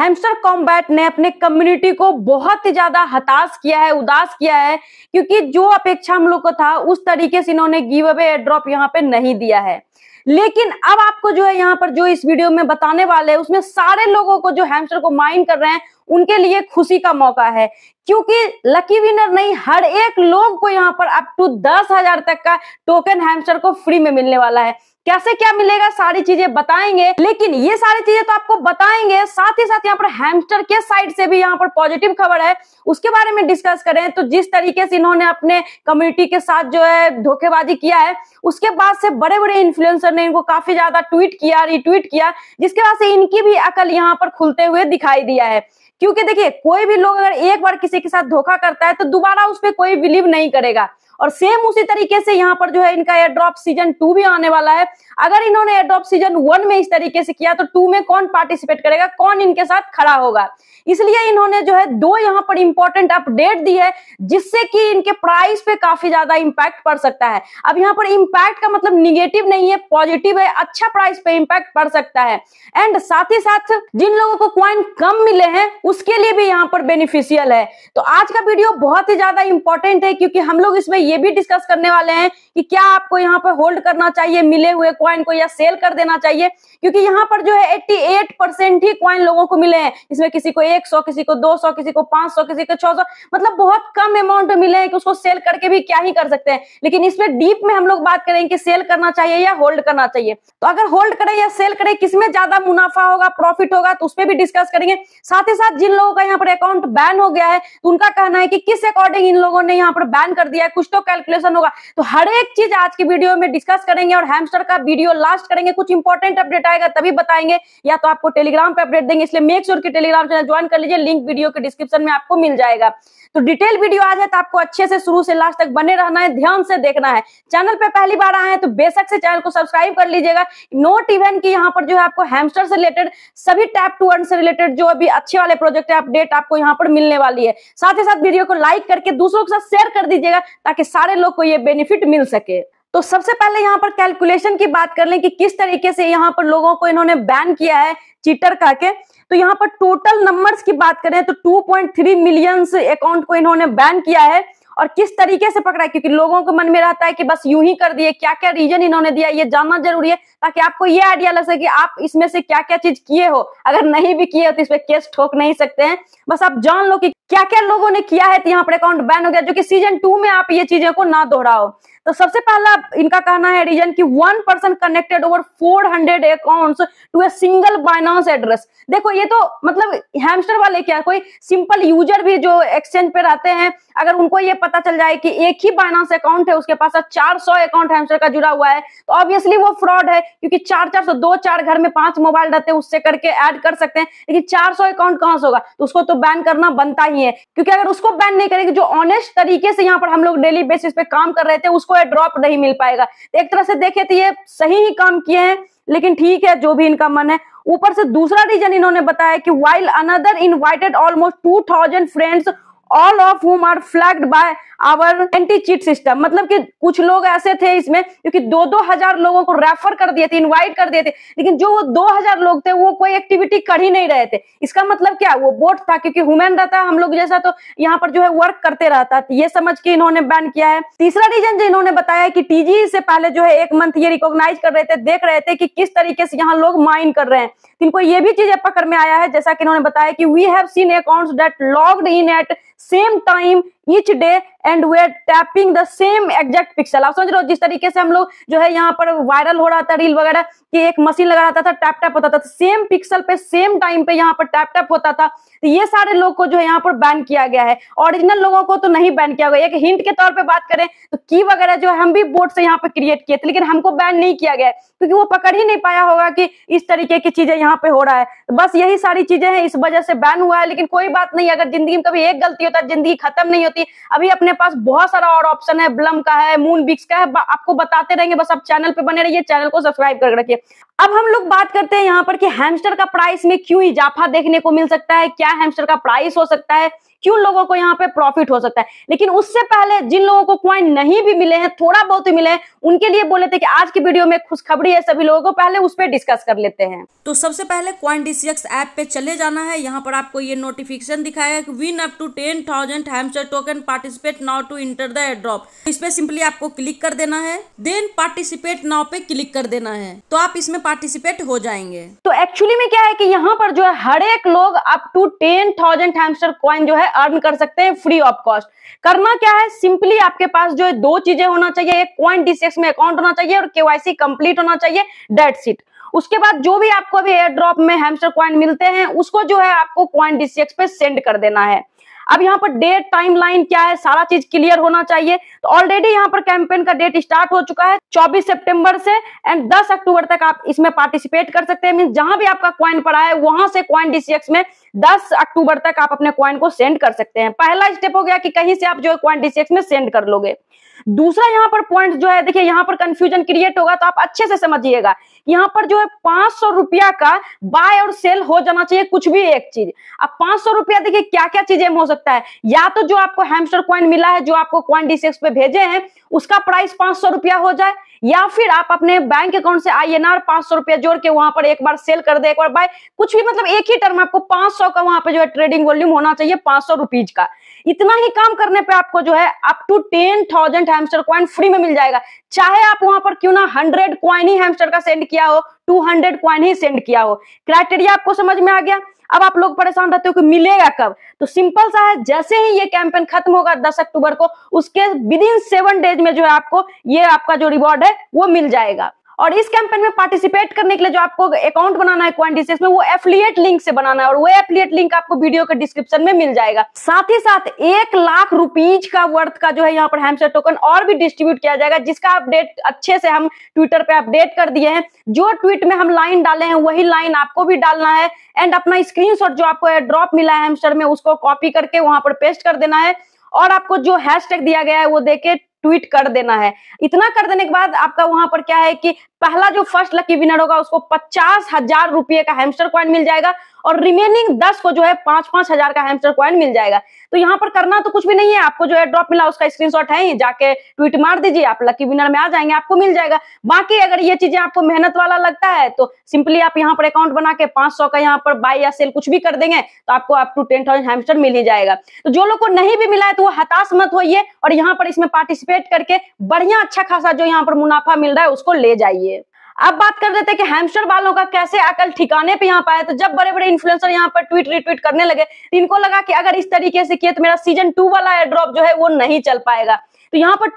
hamster combat ने अपने community को बहुत ही ज्यादा हताश किया है उदास किया है क्योंकि जो अपेक्षा हम लोग को था उस तरीके से इन्होंने गिव अवे एड्रॉप यहाँ पे नहीं दिया है लेकिन अब आपको जो है यहाँ पर जो इस वीडियो में बताने वाले हैं उसमें सारे लोगों को जो हैमस्टर को माइंड कर रहे हैं उनके लिए खुशी का मौका है क्योंकि लकी विनर नहीं हर एक लोग को यहाँ पर अप टू दस हजार तक का टोकन हैमस्टर को फ्री में मिलने वाला है कैसे क्या मिलेगा सारी चीजें बताएंगे लेकिन ये सारी चीजें तो आपको बताएंगे साथ ही साथ यहाँ पर हैमस्टर के साइड से भी यहाँ पर पॉजिटिव खबर है उसके बारे में डिस्कस करें तो जिस तरीके से इन्होंने अपने कम्युनिटी के साथ जो है धोखेबाजी किया है उसके बाद से बड़े बड़े इन्फ्लुएंसर ने इनको काफी ज्यादा ट्वीट किया रिट्वीट किया जिसके बाद से इनकी भी अकल यहाँ पर खुलते हुए दिखाई दिया है क्योंकि देखिए कोई भी लोग अगर एक बार किसी के साथ धोखा करता है तो दोबारा उस पर कोई बिलीव नहीं करेगा और सेम उसी तरीके से यहाँ पर जो है इनका एयर ड्रॉप सीजन टू भी आने वाला है अगर इन्होंने एडोप सीजन वन में इस तरीके से किया तो टू में कौन पार्टिसिपेट करेगा कौन इनके साथ खड़ा होगा इसलिए इन्होंने जो है दो यहाँ पर इंपॉर्टेंट अपडेट दी है जिससे कि इनके प्राइस पे काफी ज्यादा इंपैक्ट पड़ सकता है अब यहाँ पर इंपैक्ट का मतलब निगेटिव नहीं है पॉजिटिव है अच्छा प्राइस पे इंपैक्ट पड़ सकता है एंड साथ ही साथ जिन लोगों को क्वाइन कम मिले हैं उसके लिए भी यहाँ पर बेनिफिशियल है तो आज का वीडियो बहुत ही ज्यादा इंपॉर्टेंट है क्योंकि हम लोग इसमें यह भी डिस्कस करने वाले हैं कि क्या आपको यहाँ पर होल्ड करना चाहिए मिले हुए क्वाइन क्वाइन को या सेल कर देना चाहिए क्योंकि यहाँ पर जो है 88 परसेंट ही क्वाइन लोगों को मिले हैं इसमें किसी को 100 किसी को 200 किसी को 500 किसी को 600 मतलब बहुत कम अमाउंट मिले हैं कि उसको सेल करके भी क्या ही कर सकते हैं लेकिन इसमें डीप में हम लोग बात करें कि सेल करना चाहिए या होल्ड करना चाहिए तो अगर होल्ड करें या सेल करें किसमें ज्यादा मुनाफा होगा प्रॉफिट होगा तो उसमें भी डिस्कस करेंगे साथ ही साथ जिन लोगों का यहाँ पर अकाउंट बैन हो गया है तो उनका कहना है कि किस अकॉर्डिंग इन लोगों ने यहाँ पर बैन कर दिया है कुछ तो कैलकुलेशन होगा तो हर एक चीज आज की वीडियो में डिस्कस करेंगे और हेमस्टर का वीडियो वीडियो लास्ट करेंगे कुछ इंपॉर्टेंट अपडेट आएगा तभी बताएंगे या तो आपको टेलीग्राम पे अपडेट देंगे इसलिए मेक श्योर की टेलीग्राम चैनल ज्वाइन कर लीजिए लिंक वीडियो के डिस्क्रिप्शन में आपको मिल जाएगा तो डिटेल वीडियो आ जाए तो आपको अच्छे से शुरू से लास्ट तक बने रहना है ध्यान से देखना है चैनल पे पहली बार आए हैं तो बेशक से चैनल को सब्सक्राइब कर लीजिएगा नोट इवन की यहाँ पर जो है आपको हैमस्टर से रिलेटेड सभी टैप टू अर्न से रिलेटेड जो अभी अच्छे वाले प्रोजेक्ट है अपडेट आपको यहाँ पर मिलने वाली है साथ ही साथ वीडियो को लाइक करके दूसरों के साथ शेयर कर दीजिएगा ताकि सारे लोग को ये बेनिफिट मिल सके तो सबसे पहले यहाँ पर कैलकुलेशन की बात कर लें कि किस तरीके से यहाँ पर लोगों को इन्होंने बैन किया है चीटर का के तो यहाँ पर टोटल नंबर्स की बात करें तो 2.3 मिलियन अकाउंट को इन्होंने बैन किया है और किस तरीके से पकड़ा है क्योंकि लोगों के मन में रहता है कि बस यूं ही कर दिए क्या क्या रीजन इन्होंने दिया ये जानना जरूरी है ताकि आपको ये आइडिया लग सके आप इसमें से क्या क्या चीज किए हो अगर नहीं भी किए हो तो इस पर केस ठोक नहीं सकते हैं बस आप जान लो कि क्या क्या लोगों ने किया है तो यहाँ पर अकाउंट बैन हो गया जो कि सीजन टू में आप ये चीजों को ना दोहराओ तो सबसे पहला इनका कहना है रीजन कि one person connected over 400 hundred account to a single Binance address देखो ये तो मतलब हैमस्टर वाले क्या कोई सिंपल यूजर भी जो एक्सचेंज पे रहते हैं अगर उनको ये पता चल जाए कि एक ही बाइनांस अकाउंट है उसके पास चार सौ अकाउंट हैमस्टर का जुड़ा हुआ है तो ऑब्वियसली वो फ्रॉड है क्योंकि चार चार सौ दो चार घर में पांच मोबाइल रहते हैं उससे करके ऐड कर सकते हैं लेकिन चार सौ अकाउंट कहां से होगा तो उसको तो बैन करना बनता ही है क्योंकि अगर उसको बैन नहीं करेंगे जो ऑनेस्ट तरीके से यहाँ पर हम लोग डेली बेसिस पे काम कर रहे थे उसको ड्रॉप नहीं मिल पाएगा एक तरह से देखे तो ये सही ही काम किए हैं लेकिन ठीक है जो भी इनका मन है ऊपर से दूसरा रीजन इन्होंने बताया कि while another invited almost two thousand friends all of whom are flagged by our anti cheat system मतलब कि कुछ लोग ऐसे थे इसमें क्योंकि दो दो हजार लोगों को रेफर कर दिए थे इनवाइट कर दिए थे लेकिन जो वो दो हजार लोग थे वो कोई एक्टिविटी कर ही नहीं रहे थे इसका मतलब क्या वो बोट था क्योंकि ह्यूमन रहता है हम लोग जैसा तो यहाँ पर जो है वर्क करते रहता ये समझ के इन्होंने बैन किया है तीसरा रीजन जो इन्होंने बताया कि टीजी से पहले जो है एक मंथ ये रिकॉग्नाइज कर रहे थे देख रहे थे कि किस तरीके से यहाँ लोग माइन कर रहे हैं इनको ये भी चीज पकड़ में आया है जैसा कि इन्होंने बताया कि we have seen accounts that logged in at same time each day and were tapping the same exact pixel आप समझ रहे हो जिस तरीके से हम लोग जो है यहाँ पर वायरल हो रहा था रील वगैरह कि एक मशीन लगा रहता था टैप टैप होता था सेम तो पिक्सल पे सेम टाइम पे यहाँ पर टैप टैप होता था तो ये सारे लोग को जो है यहाँ पर बैन किया गया है ओरिजिनल लोगों को तो नहीं बैन किया गया एक हिंट के तौर पर बात करें तो की वगैरह जो हम भी बोर्ड से यहाँ पर क्रिएट किए थे लेकिन हमको बैन नहीं किया गया क्योंकि वो पकड़ ही नहीं पाया होगा कि इस तरीके की चीजें यहाँ पे हो रहा है तो बस यही सारी चीजें हैं इस वजह से बैन हुआ है लेकिन कोई बात नहीं अगर जिंदगी में कभी एक गलती होता है जिंदगी खत्म नहीं होती कि अभी अपने पास बहुत सारा और ऑप्शन है ब्लम का है मून बिक्स का है आपको बताते रहेंगे बस आप चैनल पे बने रहिए चैनल को सब्सक्राइब कर रखिए अब हम लोग बात करते हैं यहाँ पर कि हैमस्टर का प्राइस में क्यों इजाफा देखने को मिल सकता है क्या हैमस्टर का प्राइस हो सकता है क्यों लोगों को यहाँ पे प्रॉफिट हो सकता है लेकिन उससे पहले जिन लोगों को क्वाइन नहीं भी मिले हैं थोड़ा बहुत ही मिले हैं उनके लिए बोले थे कि आज की वीडियो में खुशखबरी है सभी लोगों को पहले उस पर डिस्कस कर लेते हैं तो सबसे पहले क्वाइन डीसीएक्स ऐप पे चले जाना है यहाँ पर आपको ये नोटिफिकेशन दिखाया कि win up to ten thousand hamster token participate now to enter the airdrop इस पे सिंपली आपको क्लिक कर देना है देन पार्टिसिपेट नाउ पे क्लिक कर देना है तो आप इसमें पार्टिसिपेट हो जाएंगे तो एक्चुअली में क्या है कि यहाँ पर जो है हर एक लोग up to ten thousand hamster coin जो है अर्न कर सकते हैं फ्री ऑफ कॉस्ट करना क्या है सिंपली आपके पास जो है दो चीजें होना चाहिए एक पॉइंट डीसीएक्स में अकाउंट होना चाहिए और केवाईसी कंप्लीट होना चाहिए डेट सीट उसके बाद जो भी आपको अभी एयर ड्रॉप में हेमस्टर क्वाइन मिलते हैं उसको जो है आपको क्वाइन डीसीएक्स पे सेंड कर देना है अब यहाँ पर डेट टाइम लाइन क्या है सारा चीज क्लियर होना चाहिए तो ऑलरेडी यहाँ पर कैंपेन का डेट स्टार्ट हो चुका है 24 सितंबर से एंड 10 अक्टूबर तक आप इसमें पार्टिसिपेट कर सकते हैं मीन जहां भी आपका क्वाइन पड़ा है वहां से क्वाइन डीसीएक्स में दस अक्टूबर तक आप अपने क्वाइन को सेंड कर सकते हैं पहला स्टेप हो गया कि कहीं से आप जो है क्वाइन डीसीएक्स में सेंड कर लोगे दूसरा यहाँ पर पॉइंट जो है देखिए यहाँ पर कंफ्यूजन क्रिएट होगा तो आप अच्छे से समझिएगा यहाँ पर जो है पांच सौ रुपया का बाय और सेल हो जाना चाहिए कुछ भी एक चीज अब पांच सौ रुपया देखिए क्या क्या चीजें हो सकता है या तो जो आपको हैमस्टर क्वाइन मिला है जो आपको कॉइन डीसीएक्स पे भेजे हैं उसका प्राइस पांच सौ रुपया हो जाए या फिर आप अपने बैंक अकाउंट से आई एन आर पांच सौ रुपया जोड़ के वहां पर एक बार सेल कर दे एक बार बाय कुछ भी मतलब एक ही टर्म आपको पांच सौ का वहां पर जो है ट्रेडिंग वॉल्यूम होना चाहिए पांच सौ रुपीज का इतना ही काम करने पे आपको जो है up to ten thousand hamster coin free में मिल जाएगा चाहे आप वहां पर क्यों ना हंड्रेड क्वाइन ही हेमस्टर का सेंड किया हो टू हंड्रेड कॉइन ही सेंड किया हो क्राइटेरिया आपको समझ में आ गया अब आप लोग परेशान रहते हो कि मिलेगा कब तो सिंपल सा है जैसे ही ये कैंपेन खत्म होगा दस अक्टूबर को उसके विद इन सेवन डेज में जो है आपको ये आपका जो रिवॉर्ड है वो मिल जाएगा और इस कैंपेन में पार्टिसिपेट करने के लिए जो आपको अकाउंट बनाना है क्वान्टिस में वो एफिलियट लिंक से बनाना है और वो एफिलियट लिंक आपको वीडियो के डिस्क्रिप्शन में मिल जाएगा साथ ही साथ एक लाख रुपीज का वर्थ का जो है यहाँ पर हेमसेट टोकन और भी डिस्ट्रीब्यूट किया जाएगा जिसका अपडेट अच्छे से हम ट्विटर पे अपडेट कर दिए हैं जो ट्वीट में हम लाइन डाले हैं वही लाइन आपको भी डालना है एंड अपना स्क्रीन जो आपको ड्रॉप मिला है हैमस्टर में उसको कॉपी करके वहां पर पेस्ट कर देना है और आपको जो हैशटैग दिया गया है वो देके ट्वीट कर देना है इतना कर देने के बाद आपका वहां पर क्या है कि पहला जो फर्स्ट लकी विनर होगा उसको पचास हजार रुपए का हेमस्टर क्वाइन मिल जाएगा और रिमेनिंग दस को जो है पांच पांच हजार का हेमस्टर क्वाइन मिल जाएगा तो यहाँ पर करना तो कुछ भी नहीं है आपको जो है ड्रॉप मिला उसका स्क्रीनशॉट है जाके ट्वीट मार दीजिए आप लकी विनर में आ जाएंगे आपको मिल जाएगा बाकी अगर ये चीजें आपको मेहनत वाला लगता है तो सिंपली आप यहाँ पर अकाउंट बना के पांच सौ का यहाँ पर बाय या सेल कुछ भी कर देंगे तो आपको up to ten thousand hamster मिल ही जाएगा तो जो लोग को नहीं भी मिला है तो वो हताश मत होइए और यहाँ पर इसमें पार्टिसिपेट करके बढ़िया अच्छा खासा जो यहाँ पर मुनाफा मिल रहा है उसको ले जाइए अब बात कर देते कि हैमस्टर वालों का कैसे अकल ठिकाने पे यहाँ पाया तो जब बड़े बड़े इन्फ्लुएंसर यहाँ पर ट्वीट रिट्वीट करने लगे तो इनको लगा कि अगर इस तरीके से किए तो मेरा सीजन टू वाला एयर ड्रॉप जो है वो नहीं चल पाएगा तो यहाँ पर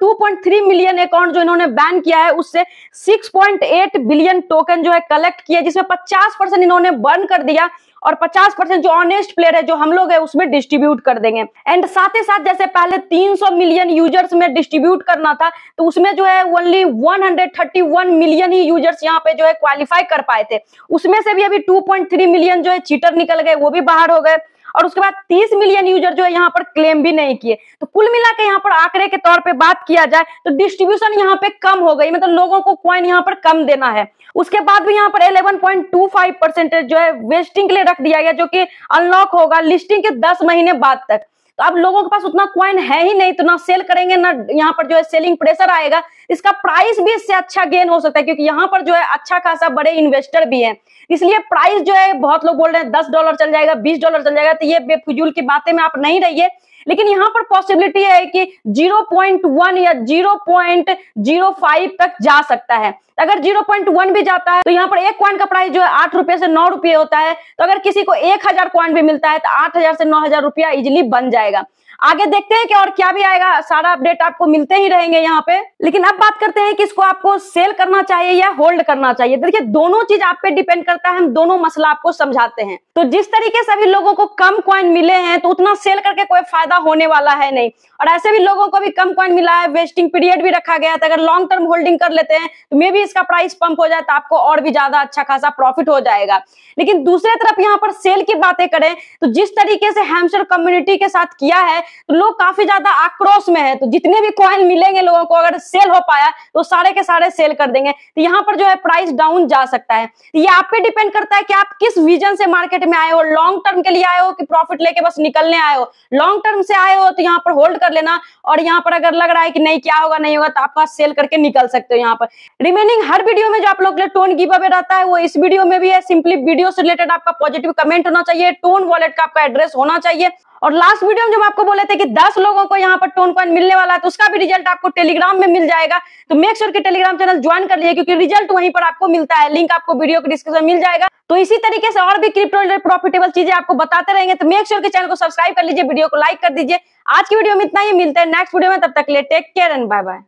2.3 मिलियन अकाउंट जो इन्होंने बैन किया है उससे 6.8 बिलियन टोकन जो है कलेक्ट किया जिसमें 50 परसेंट इन्होंने बर्न कर दिया और 50 परसेंट जो ऑनेस्ट प्लेयर है जो हम लोग है उसमें डिस्ट्रीब्यूट कर देंगे एंड साथ ही साथ जैसे पहले 300 मिलियन यूजर्स में डिस्ट्रीब्यूट करना था तो उसमें जो है ओनली 131 मिलियन ही यूजर्स यहाँ पे जो है क्वालिफाई कर पाए थे उसमें से भी अभी 2.3 मिलियन जो है चीटर निकल गए वो भी बाहर हो गए और उसके बाद 30 मिलियन यूजर जो है यहाँ पर क्लेम भी नहीं किए तो कुल मिला के यहाँ पर आंकड़े के तौर पर बात किया जाए तो डिस्ट्रीब्यूशन यहाँ पे कम हो गई मतलब लोगों को क्वाइन यहाँ पर कम देना है उसके बाद भी यहाँ पर 11.25 परसेंटेज जो है वेस्टिंग के लिए रख दिया गया जो कि अनलॉक होगा लिस्टिंग के 10 महीने बाद तक तो अब लोगों के पास उतना क्वाइन है ही नहीं तो ना सेल करेंगे ना यहाँ पर जो है सेलिंग प्रेशर आएगा इसका प्राइस भी इससे अच्छा गेन हो सकता है क्योंकि यहाँ पर जो है अच्छा खासा बड़े इन्वेस्टर भी है इसलिए प्राइस जो है बहुत लोग बोल रहे हैं दस डॉलर चल जाएगा बीस डॉलर चल जाएगा तो ये बेफिजूल की बातें में आप नहीं रहिए लेकिन यहाँ पर पॉसिबिलिटी है कि 0.1 या 0.05 तक जा सकता है अगर 0.1 भी जाता है तो यहाँ पर एक क्वाइन का प्राइस जो है आठ रुपए से नौ रुपये होता है तो अगर किसी को एक हजार क्वाइन भी मिलता है तो आठ हजार से नौ हजार रुपया इजिली बन जाएगा आगे देखते हैं कि और क्या भी आएगा सारा अपडेट आपको मिलते ही रहेंगे यहाँ पे लेकिन अब बात करते हैं कि इसको आपको सेल करना चाहिए या होल्ड करना चाहिए देखिए दोनों चीज आप पे डिपेंड करता है हम दोनों मसला आपको समझाते हैं तो जिस तरीके से अभी लोगों को कम क्वाइन मिले हैं तो उतना सेल करके कोई फायदा होने वाला है नहीं और ऐसे भी लोगों को भी कम क्वाइन मिला है वेस्टिंग पीरियड भी रखा गया था तो अगर लॉन्ग टर्म होल्डिंग कर लेते हैं तो मे भी इसका प्राइस पंप हो जाए तो आपको और भी ज्यादा अच्छा खासा प्रॉफिट हो जाएगा लेकिन दूसरे तरफ यहाँ पर सेल की बातें करें तो जिस तरीके से हेमसर कम्युनिटी के साथ किया है तो लोग काफी ज्यादा आक्रोश में है तो जितने भी कॉइन मिलेंगे लोगों को अगर सेल हो पाया तो सारे के सारे सेल कर देंगे तो यहाँ पर जो है प्राइस डाउन जा सकता है तो ये आप पे डिपेंड करता है कि आप किस विजन से मार्केट में आए हो लॉन्ग टर्म के लिए आए हो कि प्रॉफिट लेके बस निकलने आए हो लॉन्ग टर्म से आए हो तो यहाँ पर होल्ड कर लेना और यहाँ पर अगर लग रहा है कि नहीं क्या होगा नहीं होगा तो आपका सेल करके निकल सकते हो यहाँ पर रिमेनिंग हर वीडियो में जो आप लोग टोन गिव अवे रहता है वो इस वीडियो में भी है सिंपली वीडियो से रिलेटेड आपका पॉजिटिव कमेंट होना चाहिए टोन वॉलेट का आपका एड्रेस होना चाहिए और लास्ट वीडियो में जब आपको बोले थे कि दस लोगों को यहाँ पर टोन कॉइन मिलने वाला है तो उसका भी रिजल्ट आपको टेलीग्राम में मिल जाएगा तो make sure sure Telegram channel join कर लिए क्योंकि रिजल्ट वहीं पर आपको मिलता है लिंक आपको वीडियो के डिस्क्रिप्शन मिल जाएगा तो इसी तरीके से और भी क्रिप्टो प्रॉफिटेबल चीजें आपको बताते रहेंगे तो मेक श्योर sure के चैनल को सब्सक्राइब कर लीजिए वीडियो को लाइक कर दीजिए आज की वीडियो में इतना ही मिलता है नेक्स्ट वीडियो में तब तक ले take care and bye bye